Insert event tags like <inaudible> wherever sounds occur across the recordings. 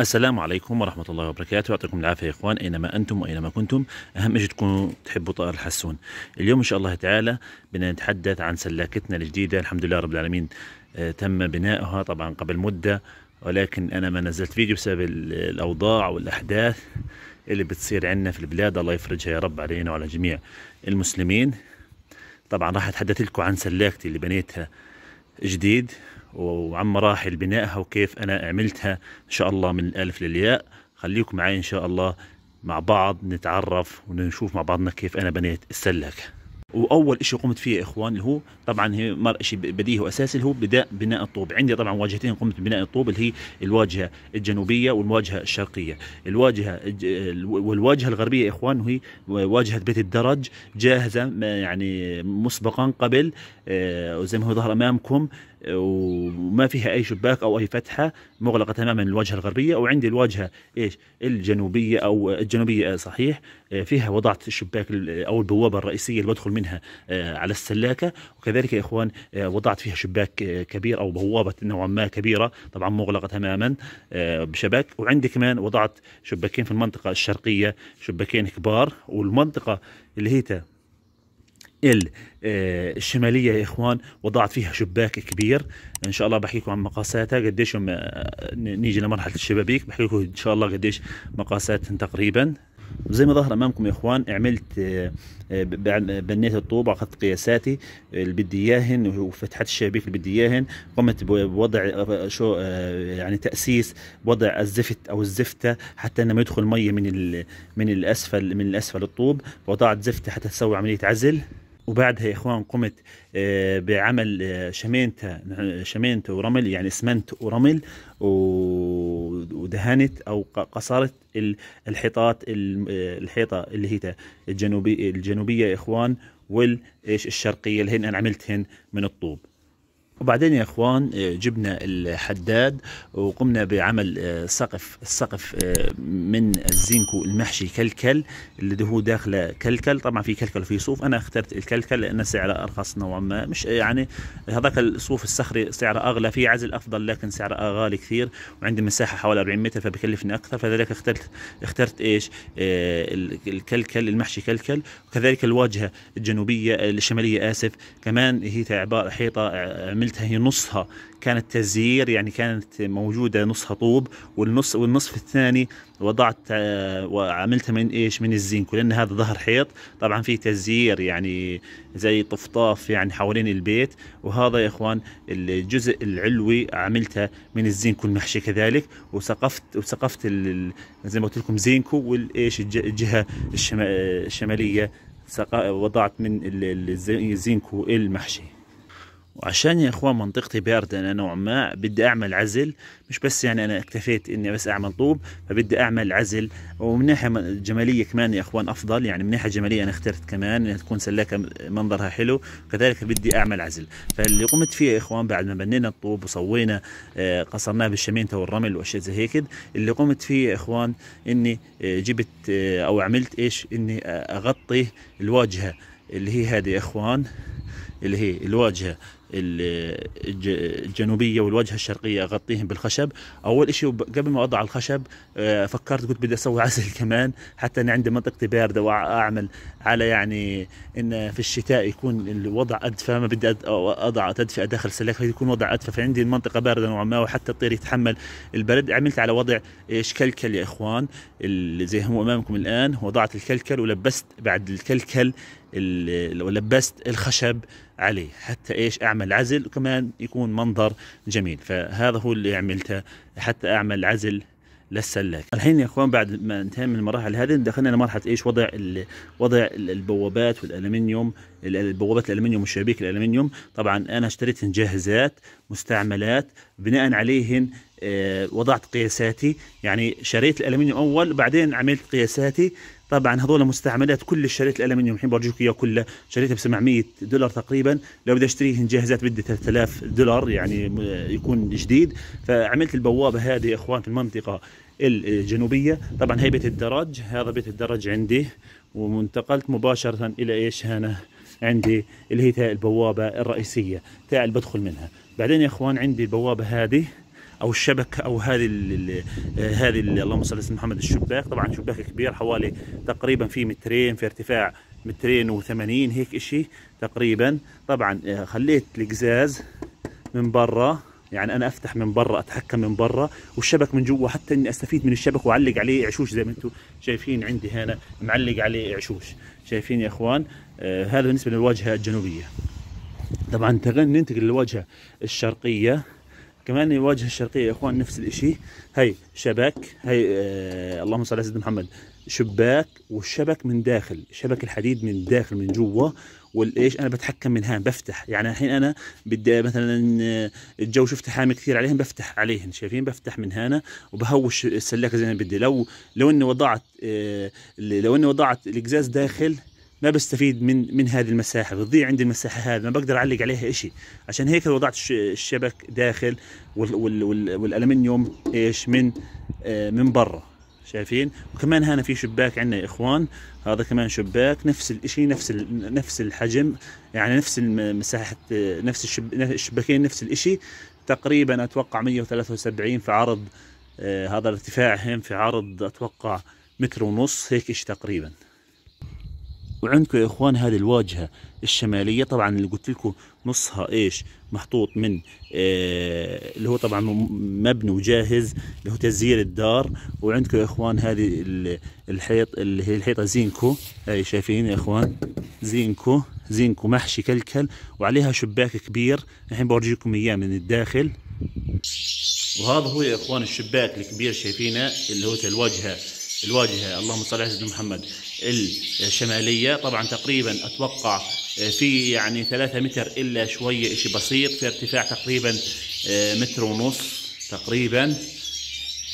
السلام عليكم ورحمة الله وبركاته يعطيكم العافية يا إخوان أينما أنتم وأينما كنتم أهم شيء تكونوا تحبوا طائر الحسون اليوم إن شاء الله تعالى بدنا نتحدث عن سلاكتنا الجديدة الحمد لله رب العالمين آه تم بنائها طبعا قبل مدة ولكن أنا ما نزلت فيديو بسبب الأوضاع والأحداث اللي بتصير عندنا في البلاد الله يفرجها يا رب علينا وعلى جميع المسلمين طبعا راح أتحدث لكم عن سلاكتي اللي بنيتها جديد وعن مراحل بنائها وكيف أنا عملتها إن شاء الله من الألف للياء خليكم معي إن شاء الله مع بعض نتعرف ونشوف مع بعضنا كيف أنا بنيت السلك واول شيء قمت فيه يا اخوان اللي هو طبعا هي مر شيء بديهي واساسي اللي هو بداء بناء الطوب عندي طبعا واجهتين قمت ببناء الطوب اللي هي الواجهه الجنوبيه والواجهه الشرقيه الواجهه والواجهه الغربيه يا اخوان هي واجهه بيت الدرج جاهزه يعني مسبقا قبل آه، زي ما هو ظهر امامكم وما فيها اي شباك او اي فتحه مغلقه تماما الواجهه الغربيه وعندي الواجهه ايش الجنوبيه او الجنوبيه آه، صحيح آه، فيها وضعت الشباك او البوابه الرئيسيه اللي بدخل منها آه، على السلاكه وكذلك يا اخوان وضعت فيها شباك كبير او بوابه نوعا ما كبيره طبعا مغلقه تماما بشباك وعندي كمان وضعت شباكين في المنطقه الشرقيه شباكين كبار والمنطقه اللي هي آه، الشماليه يا اخوان وضعت فيها شباك كبير ان شاء الله بحكي لكم عن مقاساتها قديش آه، نيجي لمرحله الشبابيك بحكي لكم ان شاء الله قديش مقاساتهم تقريبا زي ما ظهر امامكم يا اخوان عملت آه، بنيت الطوب واخذت قياساتي اللي بدي اياهن وفتحت الشبابيك اللي بدي اياهن قمت بوضع شو يعني تاسيس وضع الزفت او الزفته حتى انه ما يدخل ميه من من الاسفل من الاسفل الطوب وضعت زفته حتى تسوي عمليه عزل وبعدها يا اخوان قمت آه، بعمل شمينتا آه، شمينتا ورمل يعني اسمنت ورمل ودهنت او قصرت الحيطات آه، الحيطه اللي هي الجنوبيه الجنوبيه يا اخوان والايش الشرقيه اللي هن انا عملتهن من الطوب وبعدين يا اخوان آه، جبنا الحداد وقمنا بعمل آه، سقف السقف آه، من الزينكو المحشي كلكل اللي هو داخله كلكل طبعا في كلكل وفي صوف انا اخترت الكلكل لان سعره ارخص نوعا ما مش يعني هذاك الصوف الصخري سعره اغلى في عزل افضل لكن سعره غالي كثير وعندي مساحه حوالي 40 متر فبكلفني اكثر فلذلك اخترت اخترت ايش الكلكل المحشي كلكل وكذلك الواجهه الجنوبيه الشماليه اسف كمان هي عباره حيطه عملتها هي نصها كانت تزيير يعني كانت موجوده نصها طوب والنص والنصف الثاني وضعت آه، وعملتها من ايش من الزنك لان هذا ظهر حيط طبعا في تزيير يعني زي طفطاف يعني حوالين البيت وهذا يا اخوان الجزء العلوي عملته من الزنك والمحشي كذلك وسقفت وسقفت زي ما قلت لكم زينكو والايش الجهه الشماليه وضعت من الزينكو المحشي وعشان يا اخوان منطقتي باردة انا نوع ما بدي اعمل عزل مش بس يعني انا اكتفيت اني بس اعمل طوب فبدي اعمل عزل ومن ناحية جمالية كمان يا اخوان افضل يعني من ناحية جمالية انا اخترت كمان انها تكون سلاكة منظرها حلو كذلك بدي اعمل عزل فاللي قمت فيه يا اخوان بعد ما بنينا الطوب وصوينا آه، قصرناه بالشمينتة والرمل واشياء زي هيك اللي قمت فيه يا اخوان اني آه، جبت آه، او عملت ايش اني اغطي الواجهة اللي هي هذه يا اخوان اللي هي الواجهه الجنوبيه والواجهه الشرقيه اغطيهم بالخشب اول شيء قبل ما اضع الخشب آه، فكرت قلت بدي اسوي <laughs> عزل كمان حتى انا عندي منطقتي بارده واعمل على يعني ان في الشتاء يكون الوضع ادفى ما بدي اضع تدفئه داخل السلاك يكون وضع ادفى فعندي المنطقه بارده نوعا ما وحتى الطير يتحمل البرد عملت على وضع ايش كلكل يا اخوان اللي زي هم امامكم الان وضعت الكلكل ولبست بعد الكلكل لبست الخشب عليه حتى ايش اعمل عزل وكمان يكون منظر جميل فهذا هو اللي عملته حتى اعمل عزل للسلاك الحين يا اخوان بعد ما انتهينا من المراحل هذه دخلنا لمرحله ايش وضع وضع البوابات والالمنيوم البوابات الالمنيوم والشبابيك الالمنيوم طبعا انا اشتريت جاهزات مستعملات بناء عليهن آه، وضعت قياساتي يعني شريت الالمنيوم اول بعدين عملت قياساتي طبعا هذول مستعملات كل الشريط الالمنيوم الحين برجوك اياه كله شريته ب 700 دولار تقريبا لو بدي اشتريهن جاهزات بدي 3000 دولار يعني يكون جديد فعملت البوابه هذه يا اخوان في المنطقه الجنوبيه طبعا هي بيت الدرج هذا بيت الدرج عندي وانتقلت مباشره الى ايش هنا عندي اللي هي البوابه الرئيسيه تاع اللي بدخل منها بعدين يا اخوان عندي البوابه هذه او الشبكه او هذه الـ آه، هذه اللهم صل على محمد الشباك طبعا شباك كبير حوالي تقريبا في مترين في ارتفاع مترين و80 هيك اشي تقريبا طبعا آه، خليت القزاز من برا يعني انا افتح من برا اتحكم من برا والشبك من جوا حتى اني استفيد من الشبك واعلق عليه عشوش زي ما انتم شايفين عندي هنا معلق عليه عشوش شايفين يا اخوان آه هذا بالنسبه للواجهه الجنوبيه طبعا ننتقل للواجهه الشرقيه كمان الواجهه الشرقيه يا اخوان نفس الشيء هي شبك هي آه اللهم صل على سيدنا محمد شباك والشبك من داخل شبك الحديد من داخل من جوا والايش انا بتحكم من هان بفتح يعني الحين انا بدي آه، مثلا آه، الجو شفت حامي كثير عليهم بفتح عليهم شايفين بفتح من هنا وبهوش السلاكه زي ما بدي لو لو اني وضعت آه لو اني وضعت القزاز داخل ما بستفيد من من هذه المساحه بتضيع عندي المساحه هذه ما بقدر اعلق عليها شيء عشان هيك وضعت الشبك داخل وال وال وال والالمنيوم ايش من آه من برا شايفين وكمان هنا في شباك عندنا يا اخوان هذا كمان شباك نفس الشيء نفس نفس الحجم يعني نفس المساحه آه، نفس الشباكين نفس الشيء تقريبا اتوقع 173 في عرض آه هذا ارتفاعهم في عرض اتوقع متر ونص هيك شيء تقريبا وعندكم يا اخوان هذه الواجهه الشماليه طبعا اللي قلت لكم نصها ايش محطوط من آه اللي هو طبعا مبني وجاهز اللي هو تزيير الدار وعندكم يا اخوان هذه الحيط اللي هي الحيطه زينكو هاي شايفين يا اخوان زينكو زينكو محشي كلكل وعليها شباك كبير الحين بورجيكم اياه من الداخل وهذا هو يا اخوان الشباك الكبير شايفينه اللي هو الواجهه الواجهه اللهم صل على سيدنا محمد الشماليه طبعا تقريبا اتوقع آه، في يعني 3 متر الا شويه شيء بسيط في ارتفاع تقريبا آه، متر ونص تقريبا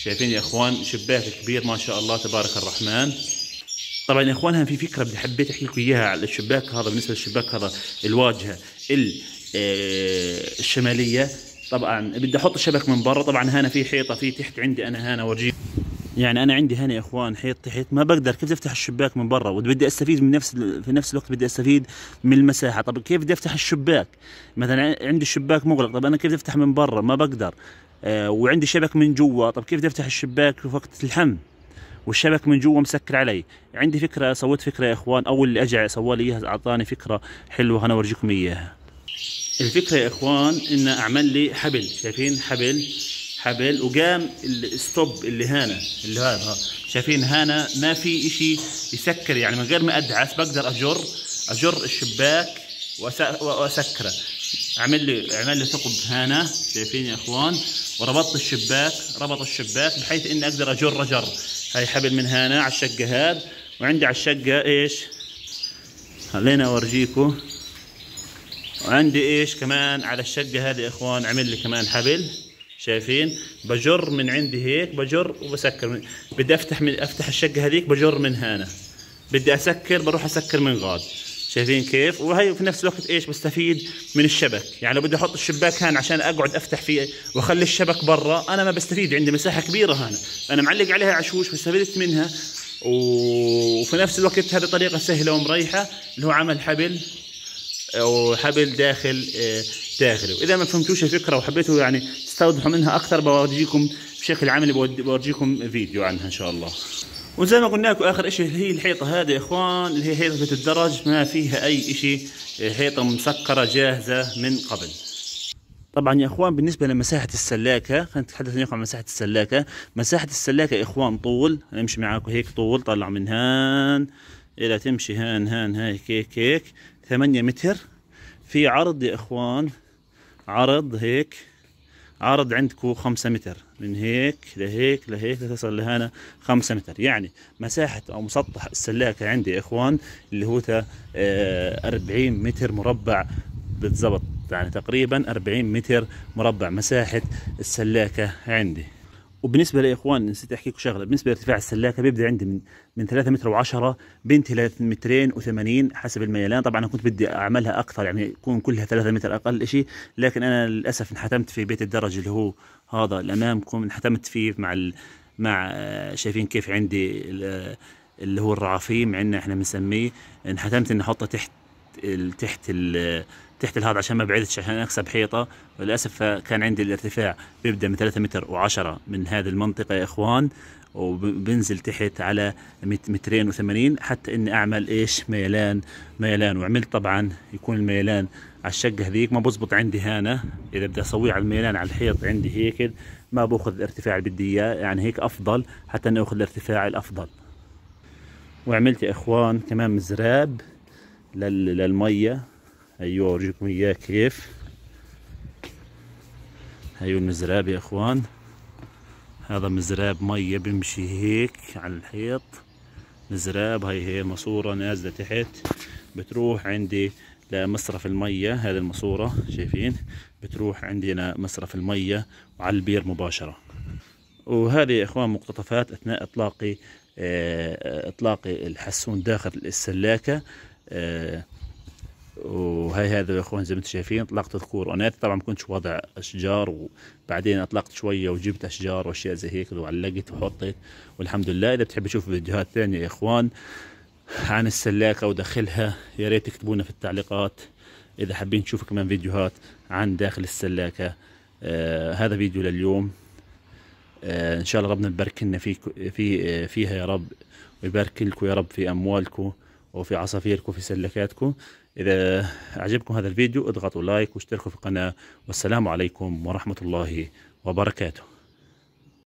شايفين يا اخوان شباك كبير ما شاء الله تبارك الرحمن طبعا يا اخوان في فكره بدي حبيت احكي لكم اياها على الشباك هذا بالنسبه للشباك هذا الواجهه آه، الشماليه طبعا بدي احط الشبك من برا طبعا هنا في حيطه في تحت عندي انا هنا ورجيك يعني انا عندي هنا يا اخوان حيطتي حيط ما بقدر كيف افتح الشباك من برا وبدي استفيد من نفس في نفس الوقت بدي استفيد من المساحه طب كيف بدي افتح الشباك مثلا عندي الشباك مغلق طب انا كيف افتح من برا ما بقدر آه وعندي شبك من جوا طب كيف بدي افتح الشباك في وقت الحمل والشبك من جوا مسكر علي عندي فكره سويت فكره يا اخوان اول اللي اجى سوى لي اياها اعطاني فكره حلوه انا اورجيكم اياها الفكره يا اخوان ان اعمل لي حبل شايفين حبل حبل وقام الستوب اللي هنا اللي هذا شايفين هنا ما في اشي يسكر يعني من غير ما ادعس بقدر اجر اجر الشباك واسكره عمل لي عمل لي ثقب هنا شايفين يا اخوان وربطت الشباك ربط الشباك بحيث اني اقدر اجر اجر هاي حبل من هنا على الشقه هذا وعندي على الشقه ايش خليني اورجيكم وعندي ايش كمان على الشقه هذه يا اخوان عمل لي كمان حبل شايفين بجر من عندي هيك بجر وبسكر من... بدي افتح من افتح الشقه هذيك بجر من هنا بدي اسكر بروح اسكر من غاز شايفين كيف وهي في نفس الوقت ايش بستفيد من الشبك يعني لو بدي احط الشباك هان عشان اقعد افتح فيه واخلي الشبك برا انا ما بستفيد عندي مساحه كبيره هان انا معلق عليها عشوش واستفدت منها وفي نفس الوقت هذه طريقه سهله ومريحه اللي هو عمل حبل وحبل داخل آه، داخله اذا ما فهمتوش الفكره وحبيتوا يعني تستوضحوا منها اكثر بورجيكم بشكل عملي بورجيكم فيديو عنها ان شاء الله وزي ما قلنا لكم اخر شيء هي الحيطه هذه يا اخوان اللي هي حيطه الدرج ما فيها اي شيء آه، حيطه مسكره جاهزه من قبل طبعا يا اخوان بالنسبه لمساحه السلاكه خلينا نتحدث اليوم عن مساحه السلاكه مساحه السلاكه يا اخوان طول امشي معاكم هيك طول طلع من هان الى تمشي هان هان هيك هيك هيك 8 متر في عرض يا اخوان عرض هيك عرض عندكم 5 متر من هيك لهيك لهيك لتصل لهنا 5 متر يعني مساحة أو مسطح السلاكة عندي يا إخوان اللي هو 40 آه، متر مربع بالضبط يعني تقريبا 40 متر مربع مساحة السلاكة عندي وبالنسبه لاخوان نسيت احكي لكم شغله بالنسبه لارتفاع السلاكه بيبدا عندي من من 3 متر و10 بنت 3 مترين و80 حسب الميلان طبعا انا كنت بدي اعملها اكثر يعني يكون كلها 3 متر اقل شيء لكن انا للاسف انحتمت في بيت الدرج اللي هو هذا اللي امامكم انحتمت فيه مع ال... مع آه، شايفين كيف عندي آه، اللي هو الرعافيم عندنا احنا بنسميه انحتمت اني احطه تحت ال... تحت ال... آه، تحت الهذا عشان ما بعيدش عشان اكسب حيطه وللاسف كان عندي الارتفاع بيبدا من 3 متر و10 من هذه المنطقه يا اخوان وبنزل تحت على مترين و80 حتى اني اعمل ايش ميلان ميلان وعملت طبعا يكون الميلان على الشقه هذيك ما بزبط عندي هنا اذا بدي اسويه على الميلان على الحيط عندي هيك ما باخذ الارتفاع اللي بدي اياه يعني هيك افضل حتى اني اخذ الارتفاع الافضل وعملت يا اخوان كمان مزراب للميه هيو اوريكم اياه كيف هيو المزراب يا اخوان هذا مزراب ميه بيمشي هيك على الحيط مزراب هاي هي ماسوره نازله تحت بتروح عندي لمصرف المية هذه الماسورة شايفين بتروح عندي لمصرف المية وعلى البير مباشرة وهذه يا اخوان مقتطفات اثناء اطلاقي آه، اطلاقي الحسون داخل السلاكة آه، وهي هذا يا اخوان زي ما انتم شايفين اطلقت ذكور اناث طبعا ما كنتش وضع اشجار وبعدين اطلقت شويه وجبت اشجار واشياء زي هيك وعلقت وحطيت والحمد لله اذا بتحب تشوف فيديوهات ثانيه يا اخوان عن السلاكه ودخلها يا ريت تكتبونا في التعليقات اذا حابين تشوفوا كمان فيديوهات عن داخل السلاكه آه هذا فيديو لليوم آه ان شاء الله ربنا يبارك لنا في في فيها يا رب ويبارك لكم يا رب في اموالكم وفي عصافيركم وفي سلكاتكم إذا أعجبكم هذا الفيديو اضغطوا لايك واشتركوا في القناة والسلام عليكم ورحمة الله وبركاته